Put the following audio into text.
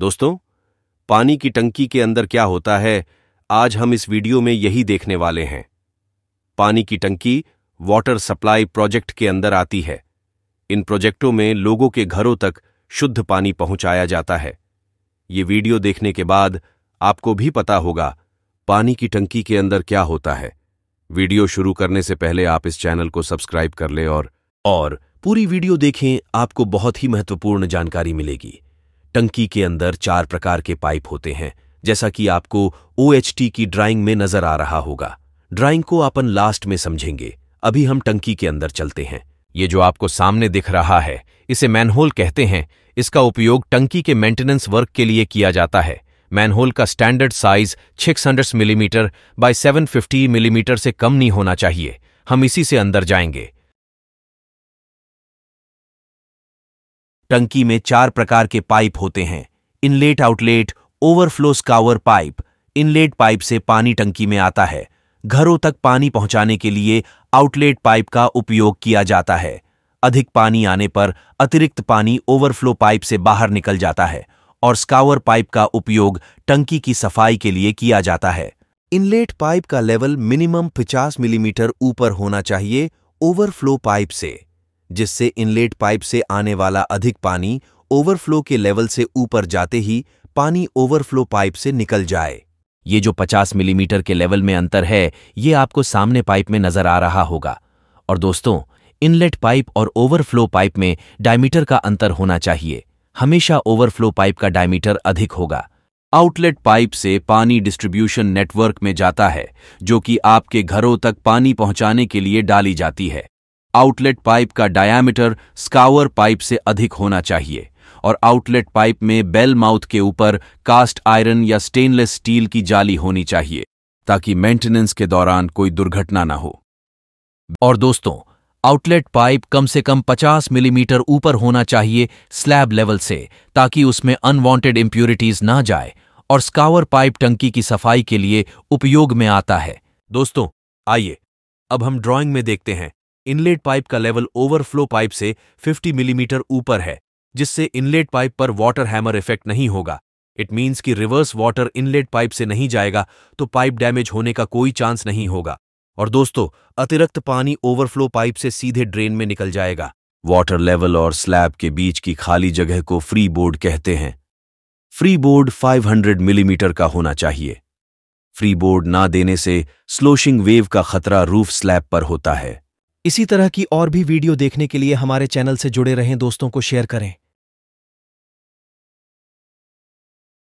दोस्तों पानी की टंकी के अंदर क्या होता है आज हम इस वीडियो में यही देखने वाले हैं पानी की टंकी वाटर सप्लाई प्रोजेक्ट के अंदर आती है इन प्रोजेक्टों में लोगों के घरों तक शुद्ध पानी पहुंचाया जाता है ये वीडियो देखने के बाद आपको भी पता होगा पानी की टंकी के अंदर क्या होता है वीडियो शुरू करने से पहले आप इस चैनल को सब्सक्राइब कर ले और, और पूरी वीडियो देखें आपको बहुत ही महत्वपूर्ण जानकारी मिलेगी टंकी के अंदर चार प्रकार के पाइप होते हैं जैसा कि आपको ओ की ड्राइंग में नजर आ रहा होगा ड्राइंग को अपन लास्ट में समझेंगे अभी हम टंकी के अंदर चलते हैं ये जो आपको सामने दिख रहा है इसे मैनहोल कहते हैं इसका उपयोग टंकी के मेंटेनेंस वर्क के लिए किया जाता है मैनहोल का standard size 600 millimetre by 750 millimetre से कम नहीं होना चाहिए हम इसी से अंदर जाएंगे टंकी में चार प्रकार के पाइप होते हैं inlet outlet overflow scour pipe inlet pipe से पानी टंकी में आता है घरों तक पानी पहुंचाने के लिए आउटलेट पाइप का उपयोग किया जाता है अधिक पानी आने पर अतिरिक्त पानी ओवरफ्लो पाइप से बाहर निकल जाता है और स्कावर पाइप का उपयोग टंकी की सफाई के लिए किया जाता है इनलेट पाइप का लेवल मिनिमम 50 मिलीमीटर ऊपर होना चाहिए ओवरफ्लो पाइप से जिससे इनलेट पाइप से आने वाला अधिक पानी ओवरफ्लो के लेवल से ऊपर जाते ही पानी ओवरफ्लो पाइप से निकल जाए ये जो 50 मिलीमीटर के लेवल में अंतर है ये आपको सामने पाइप में नजर आ रहा होगा और दोस्तों इनलेट पाइप और ओवरफ्लो पाइप में डायमीटर का अंतर होना चाहिए हमेशा ओवरफ्लो पाइप का डायमीटर अधिक होगा आउटलेट पाइप से पानी डिस्ट्रीब्यूशन नेटवर्क में जाता है जो कि आपके घरों तक पानी पहुंचाने के लिए डाली जाती है आउटलेट पाइप का डायामीटर स्कावर पाइप से अधिक होना चाहिए और आउटलेट पाइप में बेल माउथ के ऊपर कास्ट आयरन या स्टेनलेस स्टील की जाली होनी चाहिए ताकि मेंटेनेंस के दौरान कोई दुर्घटना ना हो और दोस्तों आउटलेट पाइप कम से कम 50 मिलीमीटर ऊपर होना चाहिए स्लैब लेवल से ताकि उसमें अनवांटेड इंप्योरिटीज ना जाए और स्कावर पाइप टंकी की सफाई के लिए उपयोग में आता है दोस्तों आइए अब हम ड्रॉइंग में देखते हैं इनलेट पाइप का लेवल ओवरफ्लो पाइप से 50 मिलीमीटर mm ऊपर है जिससे इनलेट पाइप पर वाटर हैमर इफेक्ट नहीं होगा इट मीन्स कि रिवर्स वाटर इनलेट पाइप से नहीं जाएगा तो पाइप डैमेज होने का कोई चांस नहीं होगा और दोस्तों अतिरिक्त पानी ओवरफ्लो पाइप से सीधे ड्रेन में निकल जाएगा वाटर लेवल और स्लैब के बीच की खाली जगह को फ्री बोर्ड कहते हैं फ्री बोर्ड 500 मिलीमीटर mm का होना चाहिए फ्री बोर्ड ना देने से स्लोशिंग वेव का खतरा रूफ स्लैब पर होता है इसी तरह की और भी वीडियो देखने के लिए हमारे चैनल से जुड़े रहें दोस्तों को शेयर करें